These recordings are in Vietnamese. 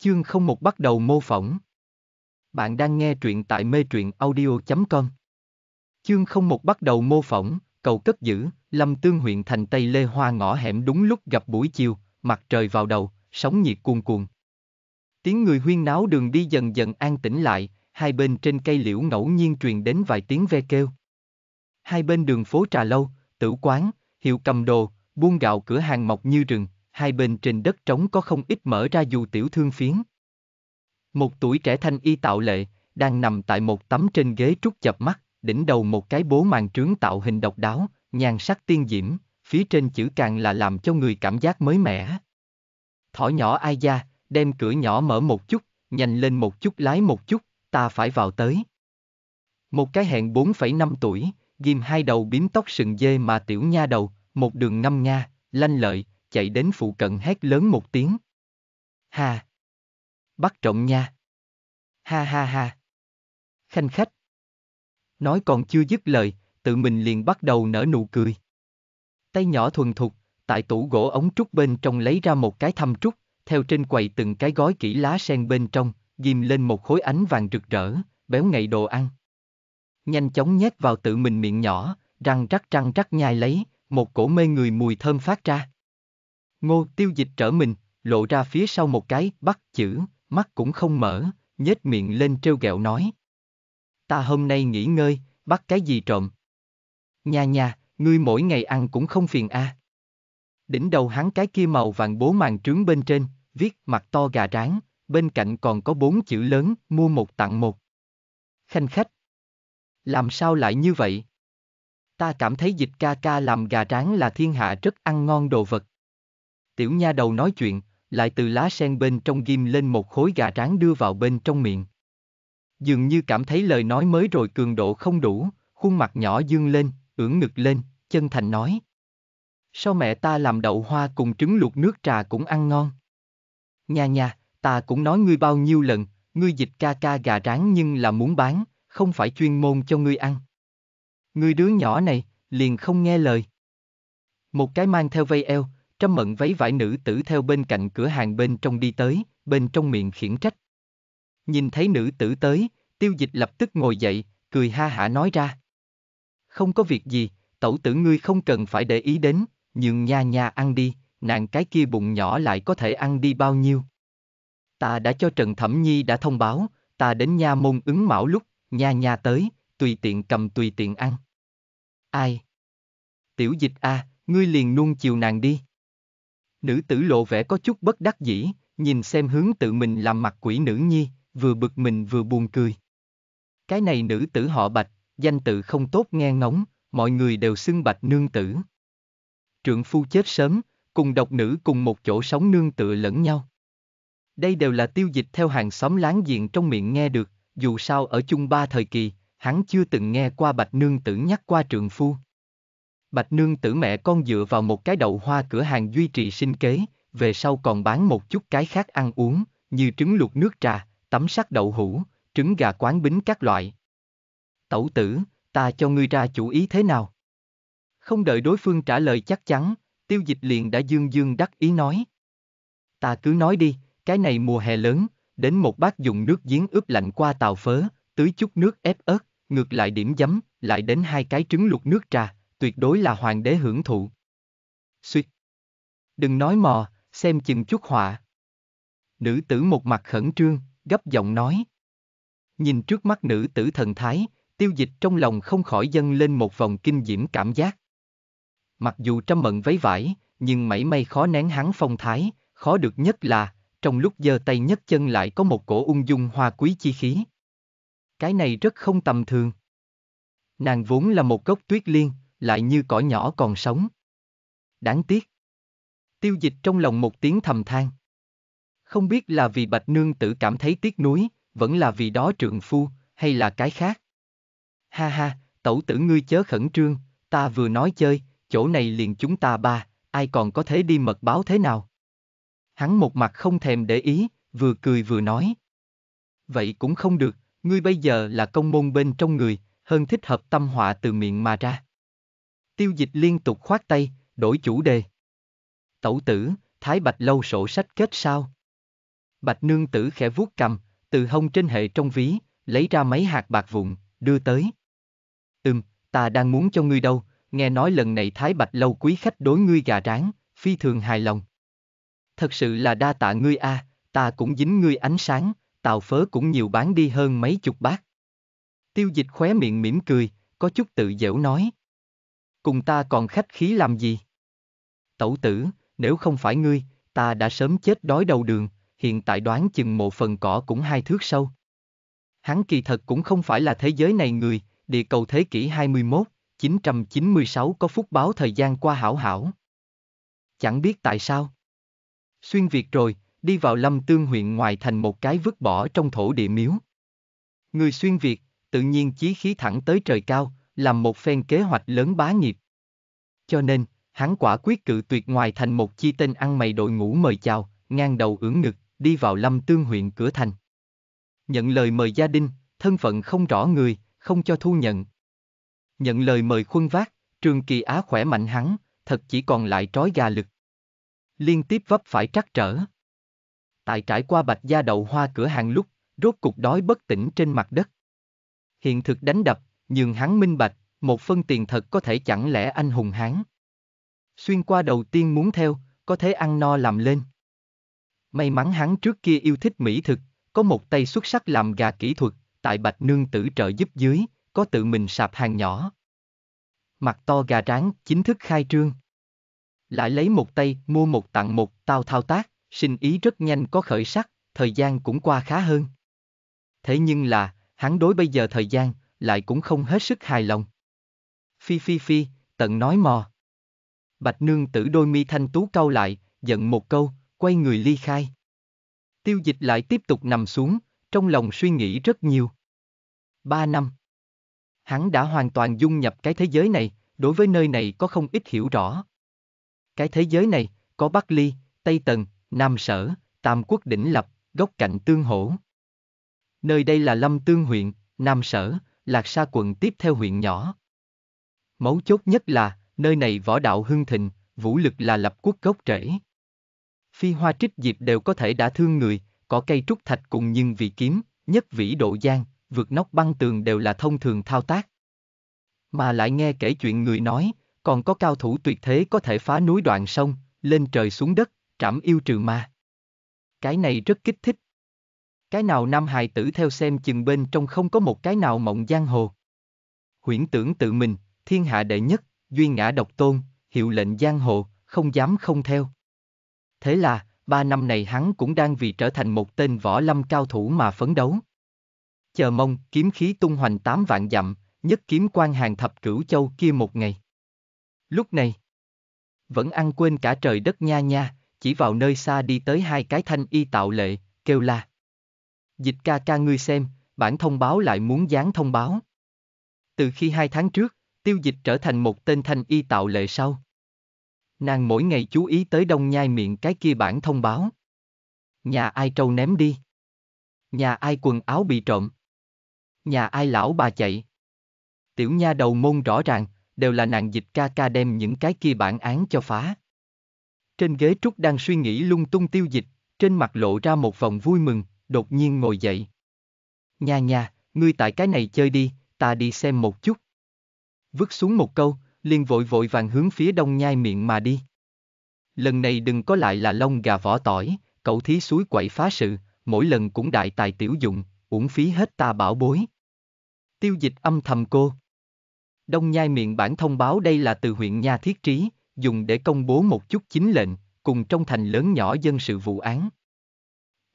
Chương không một bắt đầu mô phỏng. Bạn đang nghe truyện tại mê truyện audio.com. Chương không một bắt đầu mô phỏng, cầu cất giữ, Lâm Tương huyện thành Tây Lê Hoa ngõ hẻm đúng lúc gặp buổi chiều, mặt trời vào đầu, sóng nhiệt cuồn cuồn. Tiếng người huyên náo đường đi dần dần an tĩnh lại, hai bên trên cây liễu ngẫu nhiên truyền đến vài tiếng ve kêu. Hai bên đường phố trà lâu, tử quán, hiệu cầm đồ, buôn gạo cửa hàng mọc như rừng, hai bên trên đất trống có không ít mở ra dù tiểu thương phiến. Một tuổi trẻ thanh y tạo lệ, đang nằm tại một tấm trên ghế trúc chập mắt, đỉnh đầu một cái bố màn trướng tạo hình độc đáo, nhan sắc tiên diễm, phía trên chữ càng là làm cho người cảm giác mới mẻ. Thỏ nhỏ ai da, đem cửa nhỏ mở một chút, nhanh lên một chút lái một chút, ta phải vào tới. Một cái hẹn 4,5 tuổi, ghim hai đầu bím tóc sừng dê mà tiểu nha đầu, một đường ngâm nga, lanh lợi, chạy đến phụ cận hét lớn một tiếng. Ha! Bắt trọng nha! Ha ha ha! Khanh khách! Nói còn chưa dứt lời, tự mình liền bắt đầu nở nụ cười. Tay nhỏ thuần thục, tại tủ gỗ ống trúc bên trong lấy ra một cái thăm trúc, theo trên quầy từng cái gói kỹ lá sen bên trong, ghim lên một khối ánh vàng rực rỡ, béo ngậy đồ ăn. Nhanh chóng nhét vào tự mình miệng nhỏ, răng rắc răng rắc nhai lấy, một cổ mê người mùi thơm phát ra. Ngô tiêu dịch trở mình, lộ ra phía sau một cái, bắt chữ, mắt cũng không mở, nhếch miệng lên trêu ghẹo nói. Ta hôm nay nghỉ ngơi, bắt cái gì trộm? Nhà nhà, ngươi mỗi ngày ăn cũng không phiền a. À. Đỉnh đầu hắn cái kia màu vàng bố màn trướng bên trên, viết mặt to gà rán, bên cạnh còn có bốn chữ lớn, mua một tặng một. Khanh khách. Làm sao lại như vậy? Ta cảm thấy dịch ca ca làm gà rán là thiên hạ rất ăn ngon đồ vật. Tiểu nha đầu nói chuyện, lại từ lá sen bên trong ghim lên một khối gà rán đưa vào bên trong miệng. Dường như cảm thấy lời nói mới rồi cường độ không đủ, khuôn mặt nhỏ dương lên, ưỡn ngực lên, chân thành nói. Sao mẹ ta làm đậu hoa cùng trứng luộc nước trà cũng ăn ngon? Nha nha, ta cũng nói ngươi bao nhiêu lần, ngươi dịch ca ca gà rán nhưng là muốn bán, không phải chuyên môn cho ngươi ăn. Ngươi đứa nhỏ này, liền không nghe lời. Một cái mang theo vây eo, Trâm Mận váy vải nữ tử theo bên cạnh cửa hàng bên trong đi tới, bên trong miệng khiển trách. Nhìn thấy nữ tử tới, tiêu dịch lập tức ngồi dậy, cười ha hả nói ra. Không có việc gì, tẩu tử ngươi không cần phải để ý đến, nhưng nha nha ăn đi, nàng cái kia bụng nhỏ lại có thể ăn đi bao nhiêu. Ta đã cho Trần Thẩm Nhi đã thông báo, ta đến nha môn ứng mão lúc, nha nha tới, tùy tiện cầm tùy tiện ăn. Ai? Tiểu dịch a, à, ngươi liền nuông chiều nàng đi. Nữ tử lộ vẻ có chút bất đắc dĩ, nhìn xem hướng tự mình làm mặt quỷ nữ nhi, vừa bực mình vừa buồn cười. Cái này nữ tử họ bạch, danh tự không tốt nghe ngóng, mọi người đều xưng bạch nương tử. Trượng phu chết sớm, cùng độc nữ cùng một chỗ sống nương tựa lẫn nhau. Đây đều là tiêu dịch theo hàng xóm láng giềng trong miệng nghe được, dù sao ở chung ba thời kỳ, hắn chưa từng nghe qua bạch nương tử nhắc qua trượng phu. Bạch nương tử mẹ con dựa vào một cái đậu hoa cửa hàng duy trì sinh kế, về sau còn bán một chút cái khác ăn uống, như trứng luộc nước trà, tấm sắc đậu hũ, trứng gà quán bính các loại. Tẩu tử, ta cho ngươi ra chủ ý thế nào? Không đợi đối phương trả lời chắc chắn, tiêu dịch liền đã dương dương đắc ý nói. Ta cứ nói đi, cái này mùa hè lớn, đến một bát dùng nước giếng ướp lạnh qua tàu phớ, tưới chút nước ép ớt, ngược lại điểm giấm, lại đến hai cái trứng luộc nước trà, tuyệt đối là hoàng đế hưởng thụ. Xuyệt. Đừng nói mò, xem chừng chút họa. Nữ tử một mặt khẩn trương, gấp giọng nói. Nhìn trước mắt nữ tử thần thái, tiêu dịch trong lòng không khỏi dâng lên một vòng kinh diễm cảm giác. Mặc dù trăm mận vấy vải, nhưng mảy may khó nén hắn phong thái, khó được nhất là, trong lúc giơ tay nhấc chân lại có một cổ ung dung hoa quý chi khí. Cái này rất không tầm thường. Nàng vốn là một gốc tuyết liên, lại như cỏ nhỏ còn sống. Đáng tiếc. Tiêu dịch trong lòng một tiếng thầm than. Không biết là vì Bạch Nương tự cảm thấy tiếc nuối, vẫn là vì đó trượng phu, hay là cái khác. Ha ha, tẩu tử ngươi chớ khẩn trương, ta vừa nói chơi, chỗ này liền chúng ta ba, ai còn có thể đi mật báo thế nào? Hắn một mặt không thèm để ý, vừa cười vừa nói. Vậy cũng không được, ngươi bây giờ là công môn bên trong người, hơn thích hợp tâm họa từ miệng mà ra. Tiêu dịch liên tục khoát tay, đổi chủ đề. Tẩu tử, Thái Bạch lâu sổ sách kết sao? Bạch nương tử khẽ vuốt cầm, từ hông trên hệ trong ví, lấy ra mấy hạt bạc vụn, đưa tới. Ừm, ta đang muốn cho ngươi đâu, nghe nói lần này Thái Bạch lâu quý khách đối ngươi gà rán, phi thường hài lòng. Thật sự là đa tạ ngươi a, à, ta cũng dính ngươi ánh sáng, tàu phớ cũng nhiều bán đi hơn mấy chục bát. Tiêu dịch khóe miệng mỉm cười, có chút tự dễu nói cùng ta còn khách khí làm gì? Tẩu tử, nếu không phải ngươi, ta đã sớm chết đói đầu đường, hiện tại đoán chừng một phần cỏ cũng hai thước sâu. Hắn kỳ thật cũng không phải là thế giới này người, địa cầu thế kỷ 21, 996 có phúc báo thời gian qua hảo hảo. Chẳng biết tại sao. Xuyên Việt rồi, đi vào lâm tương huyện ngoài thành một cái vứt bỏ trong thổ địa miếu. Người xuyên Việt, tự nhiên chí khí thẳng tới trời cao, làm một phen kế hoạch lớn bá nghiệp. Cho nên, hắn quả quyết cự tuyệt ngoài thành một chi tên ăn mày đội ngũ mời chào, ngang đầu ưỡn ngực, đi vào lâm tương huyện cửa thành. Nhận lời mời gia đình, thân phận không rõ người, không cho thu nhận. Nhận lời mời khuân vác, trường kỳ á khỏe mạnh hắn, thật chỉ còn lại trói gà lực. Liên tiếp vấp phải trắc trở. Tại trải qua bạch gia đậu hoa cửa hàng lúc, rốt cục đói bất tỉnh trên mặt đất. Hiện thực đánh đập, nhưng hắn minh bạch, một phân tiền thật có thể chẳng lẽ anh hùng hắn Xuyên qua đầu tiên muốn theo, có thể ăn no làm lên. May mắn hắn trước kia yêu thích mỹ thực, có một tay xuất sắc làm gà kỹ thuật, tại Bạch Nương Tử trợ giúp dưới, có tự mình sạp hàng nhỏ. Mặt to gà ráng chính thức khai trương. Lại lấy một tay, mua một tặng một, tao thao tác, sinh ý rất nhanh có khởi sắc, thời gian cũng qua khá hơn. Thế nhưng là, hắn đối bây giờ thời gian, lại cũng không hết sức hài lòng. Phi phi phi, tận nói mò. Bạch nương tử đôi mi thanh tú cau lại, giận một câu, quay người ly khai. Tiêu dịch lại tiếp tục nằm xuống, trong lòng suy nghĩ rất nhiều. Ba năm. Hắn đã hoàn toàn dung nhập cái thế giới này, đối với nơi này có không ít hiểu rõ. Cái thế giới này, có Bắc Ly, Tây Tần, Nam Sở, Tam Quốc Đỉnh Lập, góc cạnh Tương Hổ. Nơi đây là Lâm Tương huyện, Nam Sở, Lạc Sa quận tiếp theo huyện nhỏ. Mấu chốt nhất là, nơi này võ đạo hưng thịnh, vũ lực là lập quốc gốc rễ. Phi hoa trích diệp đều có thể đã thương người, có cây trúc thạch cùng nhưng vị kiếm, nhất vĩ độ giang, vượt nóc băng tường đều là thông thường thao tác. Mà lại nghe kể chuyện người nói, còn có cao thủ tuyệt thế có thể phá núi đoạn sông, lên trời xuống đất, trảm yêu trừ ma. Cái này rất kích thích, cái nào nam hài tử theo xem chừng bên trong không có một cái nào mộng giang hồ. Huyễn tưởng tự mình, thiên hạ đệ nhất, duy ngã độc tôn, hiệu lệnh giang hồ, không dám không theo. Thế là, ba năm này hắn cũng đang vì trở thành một tên võ lâm cao thủ mà phấn đấu. Chờ mong, kiếm khí tung hoành tám vạn dặm, nhất kiếm quan hàng thập cửu châu kia một ngày. Lúc này, vẫn ăn quên cả trời đất nha nha, chỉ vào nơi xa đi tới hai cái thanh y tạo lệ, kêu la. Dịch ca ca ngươi xem, bản thông báo lại muốn dán thông báo. Từ khi hai tháng trước, tiêu dịch trở thành một tên thanh y tạo lệ sau. Nàng mỗi ngày chú ý tới đông nhai miệng cái kia bản thông báo. Nhà ai trâu ném đi. Nhà ai quần áo bị trộm. Nhà ai lão bà chạy. Tiểu nha đầu môn rõ ràng, đều là nàng dịch ca ca đem những cái kia bản án cho phá. Trên ghế Trúc đang suy nghĩ lung tung tiêu dịch, trên mặt lộ ra một vòng vui mừng, đột nhiên ngồi dậy. Nhà nhà, ngươi tại cái này chơi đi, ta đi xem một chút. Vứt xuống một câu, liền vội vội vàng hướng phía đông nhai miệng mà đi. Lần này đừng có lại là lông gà vỏ tỏi, cậu thí suối quậy phá sự, mỗi lần cũng đại tài tiểu dụng, uổng phí hết ta bảo bối. Tiêu dịch âm thầm cô. Đông Nhai miệng bản thông báo đây là từ huyện Nha Thiết Trí, dùng để công bố một chút chính lệnh, cùng trong thành lớn nhỏ dân sự vụ án.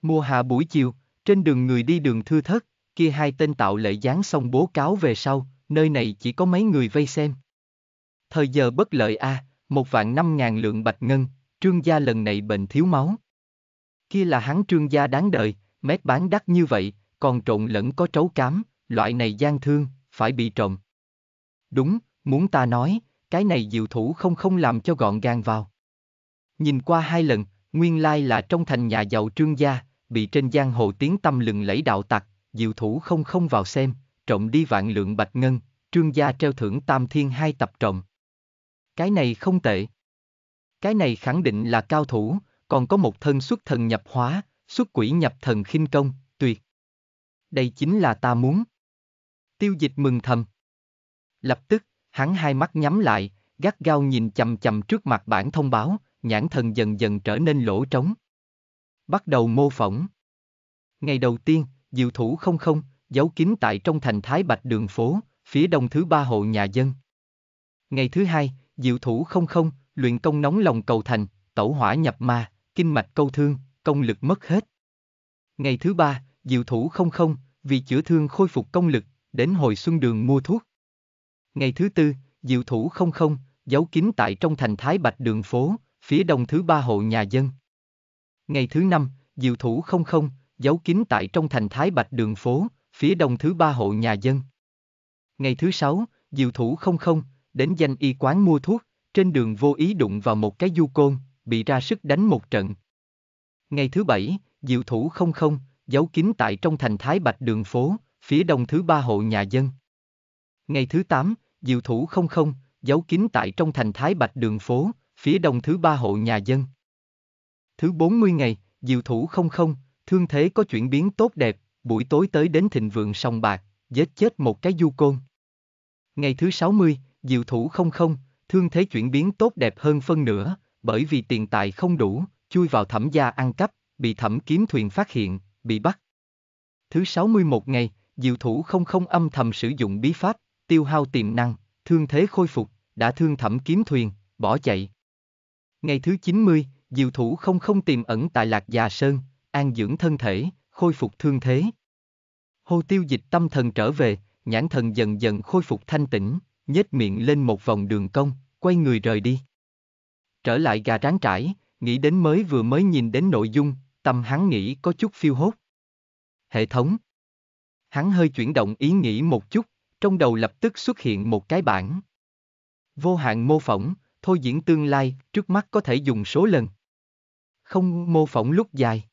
Mùa hạ buổi chiều, trên đường người đi đường thưa thất, kia hai tên tạo lệ dáng xong bố cáo về sau, nơi này chỉ có mấy người vây xem. Thời giờ bất lợi a, à, một vạn năm ngàn lượng bạch ngân, trương gia lần này bệnh thiếu máu. Kia là hắn trương gia đáng đợi, mét bán đắt như vậy, còn trộn lẫn có trấu cám, loại này gian thương, phải bị trộm. Đúng, muốn ta nói, cái này diệu thủ không không làm cho gọn gàng vào. Nhìn qua hai lần, nguyên lai là trong thành nhà giàu trương gia, bị trên giang hồ tiếng tâm lừng lẫy đạo tặc, diệu thủ không không vào xem, trộm đi vạn lượng bạch ngân, trương gia treo thưởng tam thiên hai tập trộm. Cái này không tệ. Cái này khẳng định là cao thủ, còn có một thân xuất thần nhập hóa, xuất quỷ nhập thần khinh công, tuyệt. Đây chính là ta muốn. Tiêu dịch mừng thầm. Lập tức, hắn hai mắt nhắm lại, gắt gao nhìn chầm chầm trước mặt bản thông báo, nhãn thần dần dần trở nên lỗ trống. Bắt đầu mô phỏng. Ngày đầu tiên, diệu thủ không không, giấu kín tại trong thành Thái Bạch đường phố, phía đông thứ ba hộ nhà dân. Ngày thứ hai, diệu thủ không không, luyện công nóng lòng cầu thành, tẩu hỏa nhập ma, kinh mạch câu thương, công lực mất hết. Ngày thứ ba, diệu thủ không không, vì chữa thương khôi phục công lực, đến hồi xuân đường mua thuốc. Ngày thứ tư, diệu thủ không không, giấu kín tại trong thành Thái Bạch đường phố, phía đông thứ ba hộ nhà dân. Ngày thứ năm, diệu thủ không không, giấu kín tại trong thành Thái Bạch đường phố, phía đông thứ ba hộ nhà dân. Ngày thứ sáu, diệu thủ không không, đến danh y quán mua thuốc, trên đường vô ý đụng vào một cái du côn, bị ra sức đánh một trận. Ngày thứ bảy, diệu thủ không không, giấu kín tại trong thành Thái Bạch đường phố, phía đông thứ ba hộ nhà dân. Ngày thứ tám, diệu thủ không không, giấu kín tại trong thành Thái Bạch đường phố, phía đông thứ ba hộ nhà dân. Thứ 40 ngày, diệu thủ không không, thương thế có chuyển biến tốt đẹp, buổi tối tới đến thịnh vượng sông bạc, giết chết một cái du côn. Ngày thứ 60, diệu thủ không không, thương thế chuyển biến tốt đẹp hơn phân nửa, bởi vì tiền tài không đủ, chui vào thẩm gia ăn cắp, bị thẩm kiếm thuyền phát hiện, bị bắt. Thứ 61 ngày, diệu thủ không không âm thầm sử dụng bí pháp, tiêu hao tiềm năng, thương thế khôi phục, đã thương thẩm kiếm thuyền, bỏ chạy. Ngày thứ 90, Diệu thủ không không tiềm ẩn tại Lạc Già Sơn, an dưỡng thân thể, khôi phục thương thế. Hồ tiêu dịch tâm thần trở về, nhãn thần dần dần khôi phục thanh tĩnh, nhếch miệng lên một vòng đường cong, quay người rời đi. Trở lại gà ráng trải, nghĩ đến mới vừa mới nhìn đến nội dung, tâm hắn nghĩ có chút phiêu hốt. Hệ thống Hắn hơi chuyển động ý nghĩ một chút, trong đầu lập tức xuất hiện một cái bản. Vô hạn mô phỏng, thôi diễn tương lai, trước mắt có thể dùng số lần không mô phỏng lúc dài.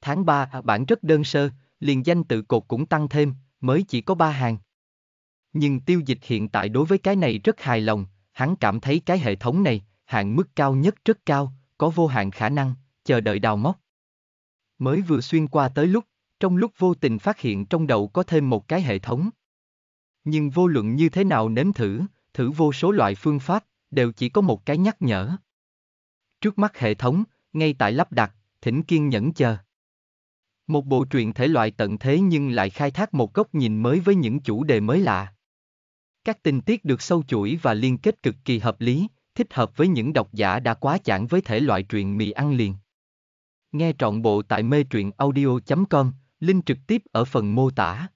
Tháng 3 bản rất đơn sơ, liền danh tự cột cũng tăng thêm, mới chỉ có 3 hàng. Nhưng tiêu dịch hiện tại đối với cái này rất hài lòng, hắn cảm thấy cái hệ thống này, hạn mức cao nhất rất cao, có vô hạn khả năng, chờ đợi đào móc. Mới vừa xuyên qua tới lúc, trong lúc vô tình phát hiện trong đầu có thêm một cái hệ thống. Nhưng vô luận như thế nào nếm thử, thử vô số loại phương pháp, đều chỉ có một cái nhắc nhở. Trước mắt hệ thống, ngay tại lắp đặt, thỉnh kiên nhẫn chờ. Một bộ truyện thể loại tận thế nhưng lại khai thác một góc nhìn mới với những chủ đề mới lạ. Các tình tiết được sâu chuỗi và liên kết cực kỳ hợp lý, thích hợp với những độc giả đã quá chãn với thể loại truyện mì ăn liền. Nghe trọn bộ tại mê truyện audio.com, link trực tiếp ở phần mô tả.